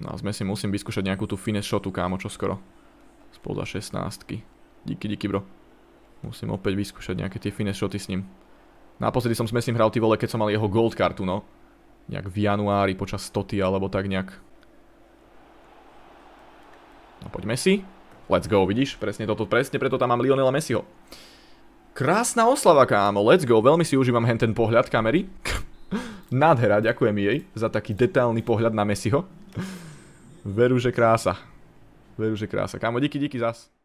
No a sme si musím vyskúšať nejakú tú finish shotu, kámo, čo skoro. za 16. -ky. Díky, díky, bro. Musím opäť vyskúšať nejaké tie finish shoty s ním. Naposledy som sme s ním hral ty vole, keď som mal jeho gold kartu, no. Nejak v januári počas stoty, alebo tak nejak. No poďme si. Let's go, vidíš? Presne toto, presne preto tam mám Lionela Messiho. Krásna oslava, kámo, let's go. Veľmi si užívam hen ten pohľad kamery. Nádhera, ďakujem jej za taký detailný pohľad na Messiho. Veru, že krása. Veru, že krása. Kámo, díky, díky zas.